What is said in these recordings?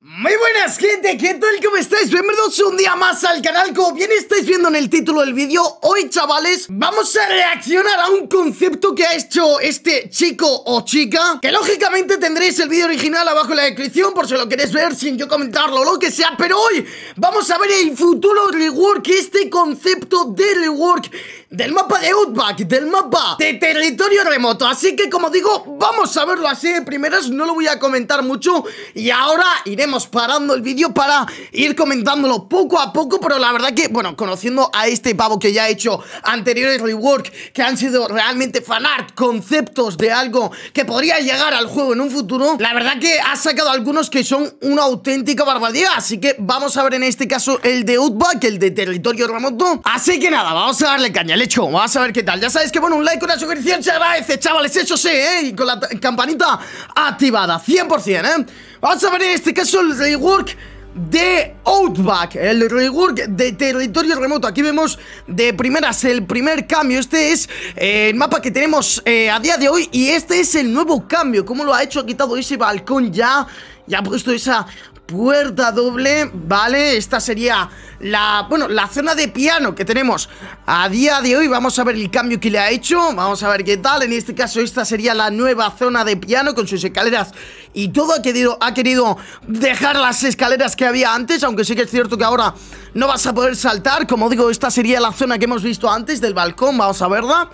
Muy buenas gente, ¿qué tal? ¿Cómo estáis? Bienvenidos un día más al canal Como bien estáis viendo en el título del vídeo Hoy chavales, vamos a reaccionar a un concepto que ha hecho este chico o chica Que lógicamente tendréis el vídeo original abajo en la descripción Por si lo queréis ver sin yo comentarlo o lo que sea Pero hoy vamos a ver el futuro rework, este concepto de rework del mapa de Outback, del mapa de territorio remoto. Así que como digo, vamos a verlo así de primeras, no lo voy a comentar mucho y ahora iremos parando el vídeo para ir comentándolo poco a poco, pero la verdad que, bueno, conociendo a este pavo que ya ha hecho anteriores rework que han sido realmente fanart, conceptos de algo que podría llegar al juego en un futuro, la verdad que ha sacado algunos que son una auténtica barbaridad, así que vamos a ver en este caso el de Outback, el de territorio remoto, así que nada, vamos a darle caña, hecho, vamos a ver qué tal. Ya sabes que, bueno, un like, una suscripción se agradece, chavales, eso sé ¿eh? Y con la campanita activada, 100%, ¿eh? Vamos a ver en este caso el rework de Outback, el rework de territorio remoto. Aquí vemos de primeras el primer cambio. Este es eh, el mapa que tenemos eh, a día de hoy y este es el nuevo cambio. ¿Cómo lo ha hecho? Ha quitado ese balcón ya. Ya ha puesto esa puerta doble, ¿vale? Esta sería la, bueno, la zona de piano que tenemos a día de hoy. Vamos a ver el cambio que le ha hecho, vamos a ver qué tal. En este caso esta sería la nueva zona de piano con sus escaleras y todo ha querido, ha querido dejar las escaleras que había antes, aunque sí que es cierto que ahora no vas a poder saltar. Como digo, esta sería la zona que hemos visto antes del balcón, vamos a verla.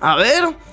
A ver...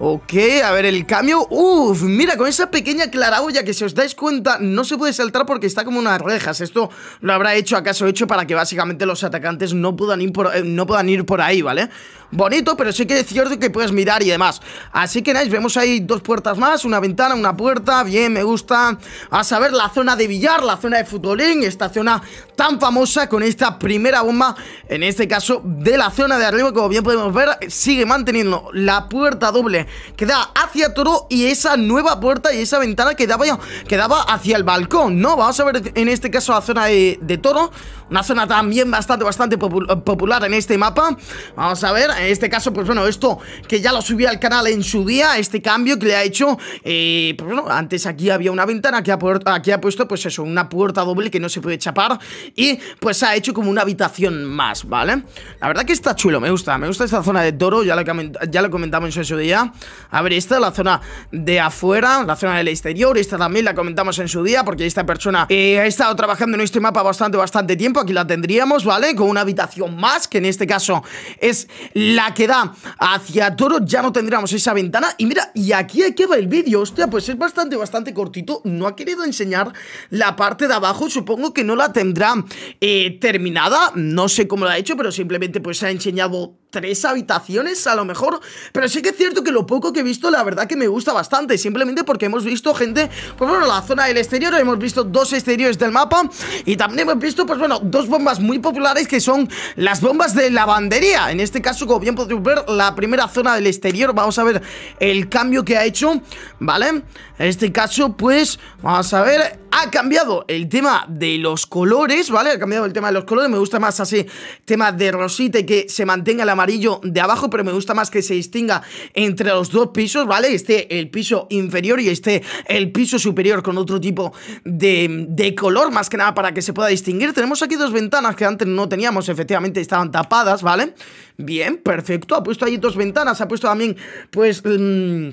Ok, a ver, el cambio Uf, mira, con esa pequeña claraboya que si os dais cuenta no se puede saltar porque está como unas rejas Esto lo habrá hecho acaso hecho para que básicamente los atacantes no puedan eh, no puedan ir por ahí, ¿vale? bonito, pero sí que es cierto que puedes mirar y demás. Así que, nice, vemos ahí dos puertas más, una ventana, una puerta, bien, me gusta. A saber, la zona de billar, la zona de futbolín, esta zona tan famosa con esta primera bomba, en este caso de la zona de arriba, como bien podemos ver, sigue manteniendo la puerta doble que da hacia Toro y esa nueva puerta y esa ventana que daba, que daba hacia el balcón, ¿no? Vamos a ver en este caso la zona de, Toro, una zona también bastante, bastante popular en este mapa. Vamos a ver, en este caso, pues bueno, esto que ya lo subí al canal en su día, este cambio que le ha hecho, eh, pues bueno, antes aquí había una ventana, aquí ha, aquí ha puesto pues eso, una puerta doble que no se puede chapar y pues ha hecho como una habitación más, ¿vale? La verdad que está chulo, me gusta, me gusta esta zona de toro, ya lo, ya lo comentamos en su día. A ver, esta la zona de afuera, la zona del exterior, esta también la comentamos en su día porque esta persona eh, ha estado trabajando en este mapa bastante, bastante tiempo, aquí la tendríamos, ¿vale? Con una habitación más, que en este caso es la que da hacia Toro, ya no tendríamos esa ventana. Y mira, y aquí hay que va el vídeo, hostia, pues es bastante, bastante cortito. No ha querido enseñar la parte de abajo, supongo que no la tendrá eh, terminada. No sé cómo lo ha hecho, pero simplemente pues ha enseñado tres habitaciones a lo mejor Pero sí que es cierto que lo poco que he visto la verdad que me gusta bastante Simplemente porque hemos visto gente, pues bueno, la zona del exterior Hemos visto dos exteriores del mapa Y también hemos visto, pues bueno, dos bombas muy populares que son las bombas de lavandería En este caso, como bien podéis ver, la primera zona del exterior Vamos a ver el cambio que ha hecho, ¿vale? En este caso, pues, vamos a ver ha cambiado el tema de los colores, ¿vale? Ha cambiado el tema de los colores, me gusta más así, tema de rosita y que se mantenga el amarillo de abajo, pero me gusta más que se distinga entre los dos pisos, ¿vale? Este el piso inferior y este el piso superior con otro tipo de, color, más que nada para que se pueda distinguir. Tenemos aquí dos ventanas que antes no teníamos, efectivamente estaban tapadas, ¿vale? Bien, perfecto, ha puesto ahí dos ventanas, ha puesto también, pues... Mm,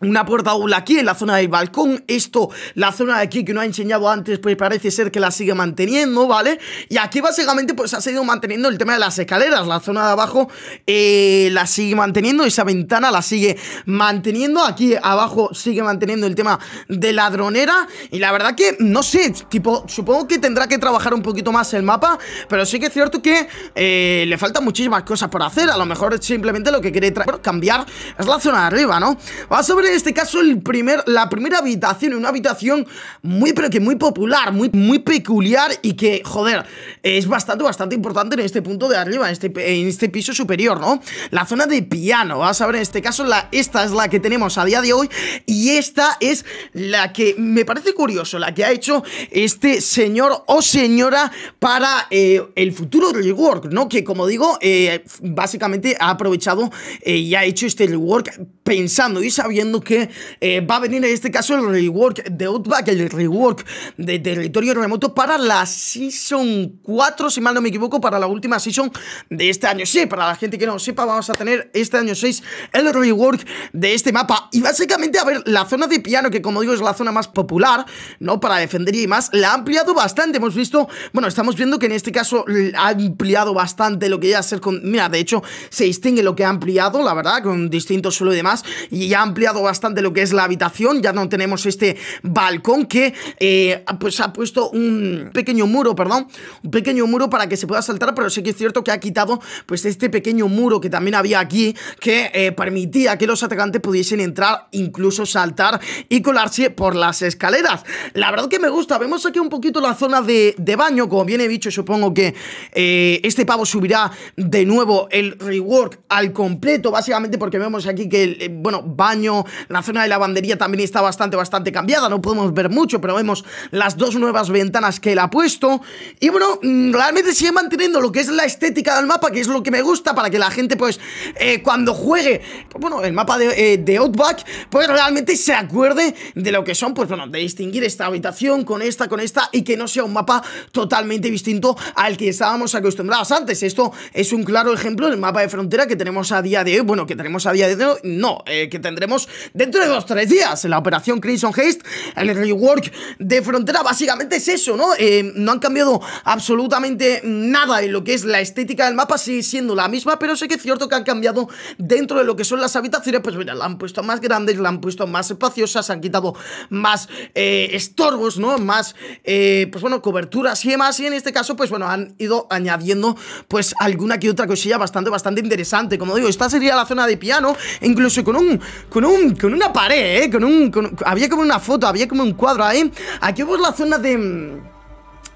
una puerta doble aquí en la zona del balcón Esto, la zona de aquí que no ha enseñado antes Pues parece ser que la sigue manteniendo, ¿vale? Y aquí básicamente pues ha seguido manteniendo el tema de las escaleras La zona de abajo eh, la sigue manteniendo Esa ventana la sigue manteniendo Aquí abajo sigue manteniendo el tema de ladronera Y la verdad que, no sé, tipo, supongo que tendrá que trabajar un poquito más el mapa Pero sí que es cierto que eh, le faltan muchísimas cosas por hacer A lo mejor simplemente lo que quiere cambiar es la zona de arriba, ¿no? Vamos a ver en este caso el primer, la primera habitación, una habitación muy pero que muy popular, muy, muy peculiar y que, joder, es bastante, bastante importante en este punto de arriba, en este, en este piso superior, ¿no? La zona de piano, vas a ver, en este caso la, esta es la que tenemos a día de hoy y esta es la que me parece curioso, la que ha hecho este señor o señora para eh, el futuro rework, ¿no? Que como digo, eh, básicamente ha aprovechado eh, y ha hecho este rework pensando y sabiendo que eh, va a venir en este caso el rework de Outback, el rework de territorio remoto para la Season 4, si mal no me equivoco, para la última Season de este año. Sí, para la gente que no sepa, vamos a tener este año 6 el rework de este mapa. Y básicamente, a ver, la zona de piano, que como digo es la zona más popular, ¿no? Para defender y más, la ha ampliado bastante. Hemos visto, bueno, estamos viendo que en este caso ha ampliado bastante lo que ya ser con... Mira, de hecho, se distingue lo que ha ampliado, la verdad, con distinto suelo y demás, y ha ampliado bastante lo que es la habitación, ya no tenemos este balcón que eh, pues ha puesto un pequeño muro, perdón, un pequeño muro para que se pueda saltar, pero sí que es cierto que ha quitado pues este pequeño muro que también había aquí que eh, permitía que los atacantes pudiesen entrar, incluso saltar y colarse por las escaleras. La verdad que me gusta, vemos aquí un poquito la zona de, baño, como bien he dicho, supongo que eh, este pavo subirá de nuevo el rework al completo, básicamente porque vemos aquí que el, bueno, baño, la zona de lavandería también está bastante, bastante cambiada. No podemos ver mucho, pero vemos las dos nuevas ventanas que él ha puesto. Y bueno, mm, realmente sigue manteniendo lo que es la estética del mapa, que es lo que me gusta, para que la gente, pues, eh, cuando juegue, bueno, el mapa eh, de, Outback, pues realmente se acuerde de lo que son, pues bueno, de distinguir esta habitación con esta, con esta, y que no sea un mapa totalmente distinto al que estábamos acostumbrados antes. Esto es un claro ejemplo del mapa de frontera que tenemos a día de hoy, bueno, que tenemos a día de hoy, no, eh, que tendremos dentro de dos tres días. en La operación Crimson Haste, el rework de Frontera, básicamente es eso, ¿no? Eh, no han cambiado absolutamente nada en lo que es la estética del mapa, sigue siendo la misma, pero sé que es cierto que han cambiado dentro de lo que son las habitaciones. Pues mira, la han puesto más grandes, la han puesto más espaciosas, han quitado más eh, estorbos, ¿no? Más, eh, pues bueno, coberturas y demás. Y en este caso, pues bueno, han ido añadiendo, pues alguna que otra cosilla bastante, bastante interesante. Como digo, esta sería la zona de piano, incluso con un, con un con, una pared, ¿eh? Con un, había como una foto, había como un cuadro ahí. Aquí hubo la zona de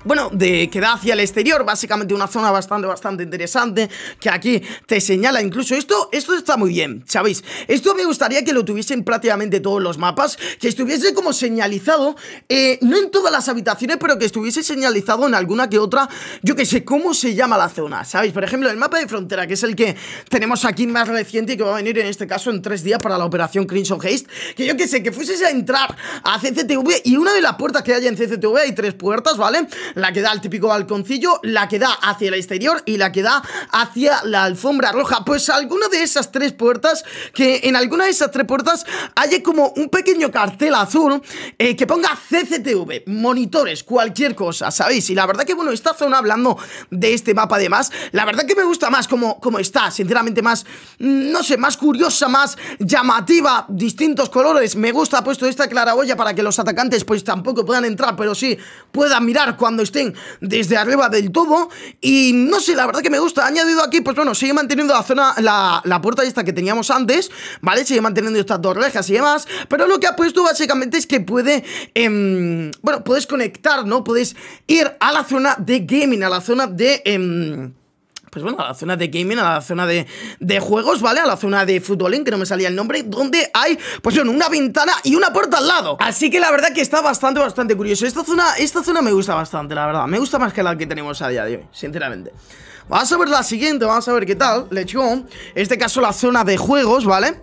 bueno, de que da hacia el exterior, básicamente una zona bastante, bastante interesante, que aquí te señala incluso esto, esto está muy bien, ¿sabéis? Esto me gustaría que lo tuviesen prácticamente todos los mapas, que estuviese como señalizado, eh, no en todas las habitaciones, pero que estuviese señalizado en alguna que otra, yo que sé, cómo se llama la zona, ¿sabéis? Por ejemplo, el mapa de frontera, que es el que tenemos aquí más reciente y que va a venir en este caso en tres días para la operación Crimson Haste, que yo que sé, que fueses a entrar a CCTV y una de las puertas que hay en CCTV, hay tres puertas, ¿vale? la que da al típico balconcillo, la que da hacia el exterior y la que da hacia la alfombra roja. Pues alguna de esas tres puertas, que en alguna de esas tres puertas haya como un pequeño cartel azul eh, que ponga CCTV, monitores, cualquier cosa, ¿sabéis? Y la verdad que bueno, esta zona hablando de este mapa además, la verdad que me gusta más como, como está, sinceramente más, mm, no sé, más curiosa, más llamativa, distintos colores. Me gusta, puesto esta olla para que los atacantes pues tampoco puedan entrar, pero sí puedan mirar cuando estén desde arriba del tubo Y no sé, la verdad que me gusta ha añadido aquí, pues bueno, sigue manteniendo la zona La, la puerta esta que teníamos antes ¿Vale? Sigue manteniendo estas dos rejas y demás Pero lo que ha puesto básicamente es que puede em, Bueno, puedes conectar, ¿no? Puedes ir a la zona de gaming A la zona de... Em, pues bueno, a la zona de gaming, a la zona de, de juegos, ¿vale? A la zona de futbolín, ¿eh? que no me salía el nombre, donde hay, pues bueno, una ventana y una puerta al lado. Así que la verdad que está bastante, bastante curioso. Esta zona, esta zona me gusta bastante, la verdad. Me gusta más que la que tenemos a día de hoy, sinceramente. Vamos a ver la siguiente, vamos a ver qué tal, let's go. En este caso la zona de juegos, ¿vale?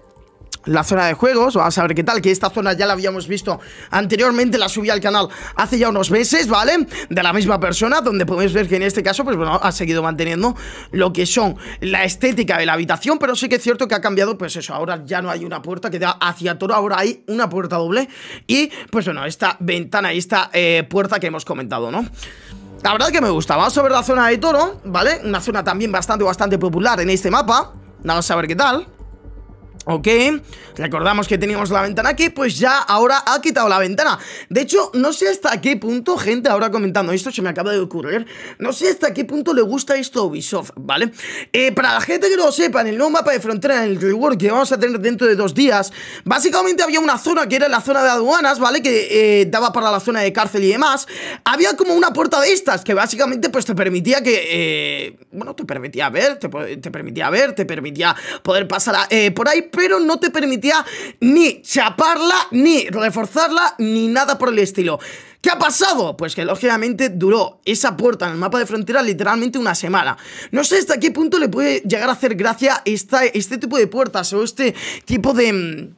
la zona de juegos, vamos a ver qué tal, que esta zona ya la habíamos visto anteriormente, la subí al canal hace ya unos meses, ¿vale? De la misma persona, donde podéis ver que en este caso, pues bueno, ha seguido manteniendo lo que son la estética de la habitación, pero sí que es cierto que ha cambiado, pues eso, ahora ya no hay una puerta que da hacia toro, ahora hay una puerta doble y, pues bueno, esta ventana y esta eh, puerta que hemos comentado, ¿no? La verdad que me gusta, vamos a ver la zona de toro, ¿vale? Una zona también bastante, bastante popular en este mapa Vamos a ver qué tal ¿Ok? Recordamos que teníamos la ventana aquí, pues ya ahora ha quitado la ventana. De hecho, no sé hasta qué punto, gente, ahora comentando esto, se me acaba de ocurrir, no sé hasta qué punto le gusta esto a Ubisoft, ¿vale? Eh, para la gente que no lo sepa, en el nuevo mapa de frontera, en el reward que vamos a tener dentro de dos días, básicamente había una zona que era la zona de aduanas, ¿vale? Que eh, daba para la zona de cárcel y demás. Había como una puerta de estas que básicamente pues te permitía que, eh, bueno, te permitía ver, te, permitía ver, te permitía poder pasar por ahí pero no te permitía ni chaparla, ni reforzarla, ni nada por el estilo. ¿Qué ha pasado? Pues que lógicamente duró esa puerta en el mapa de frontera literalmente una semana. No sé hasta qué punto le puede llegar a hacer gracia este tipo de puertas o este tipo de... Mm,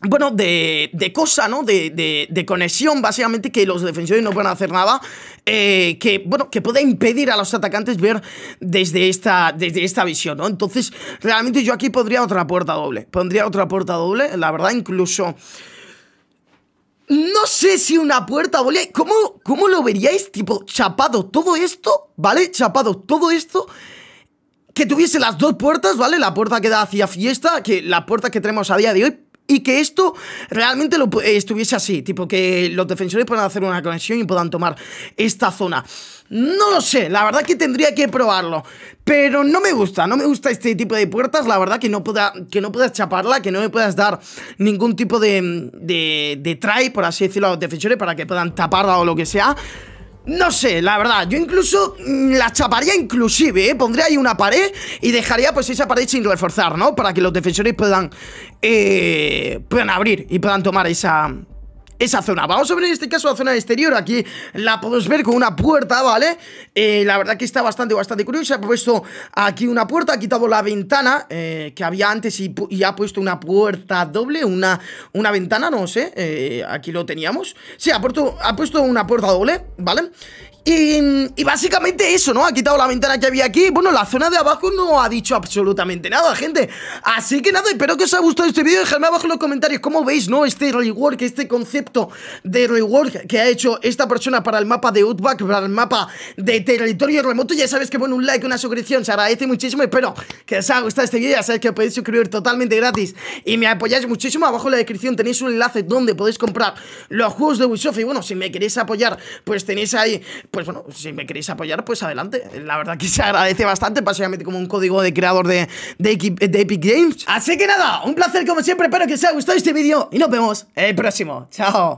bueno, de, de, cosa, ¿no? De, de, conexión, básicamente, que los defensores no pueden hacer nada. Eh, que, bueno, que pueda impedir a los atacantes ver desde esta, desde esta visión, ¿no? Entonces, realmente yo aquí pondría otra puerta doble. Pondría otra puerta doble, la verdad, incluso... No sé si una puerta doble... ¿Cómo, cómo lo veríais? Tipo, chapado todo esto, ¿vale? Chapado todo esto que tuviese las dos puertas, ¿vale? La puerta que da hacia fiesta, que la puerta que tenemos a día de hoy, y que esto realmente lo, estuviese así, tipo que los defensores puedan hacer una conexión y puedan tomar esta zona. No lo sé, la verdad que tendría que probarlo, pero no me gusta, no me gusta este tipo de puertas, la verdad que no, pueda, que no puedas chaparla, que no me puedas dar ningún tipo de, de, de try, por así decirlo, a los defensores para que puedan taparla o lo que sea. No sé, la verdad, yo incluso mm, la chaparía inclusive, ¿eh? Pondría ahí una pared y dejaría pues esa pared sin reforzar, ¿no? Para que los defensores puedan, eh, puedan abrir y puedan tomar esa, esa zona Vamos a ver en este caso la zona exterior Aquí la podemos ver con una puerta, ¿vale? Eh, la verdad que está bastante, bastante curiosa Ha puesto aquí una puerta, ha quitado la ventana eh, Que había antes y, ha puesto una puerta doble Una, una ventana, no sé eh, Aquí lo teníamos Sí, ha puesto, ha puesto una puerta doble, ¿vale? Y, básicamente eso, ¿no? Ha quitado la ventana que había aquí Bueno, la zona de abajo no ha dicho absolutamente nada, gente Así que nada, espero que os haya gustado este vídeo Dejadme abajo en los comentarios cómo veis, ¿no? Este rework, este concepto de rework que ha hecho esta persona para el mapa de Outback Para el mapa de territorio remoto Ya sabes que, bueno, un like, una suscripción se agradece muchísimo Espero que os haya gustado este vídeo Ya sabéis que podéis suscribir totalmente gratis Y me apoyáis muchísimo Abajo en la descripción tenéis un enlace donde podéis comprar los juegos de Ubisoft Y bueno, si me queréis apoyar, pues tenéis ahí pues bueno, si me queréis apoyar, pues adelante. La verdad que se agradece bastante, básicamente como un código de creador de, de, de Epic Games. Así que nada, un placer como siempre, espero que os haya gustado este vídeo y nos vemos el próximo. Chao.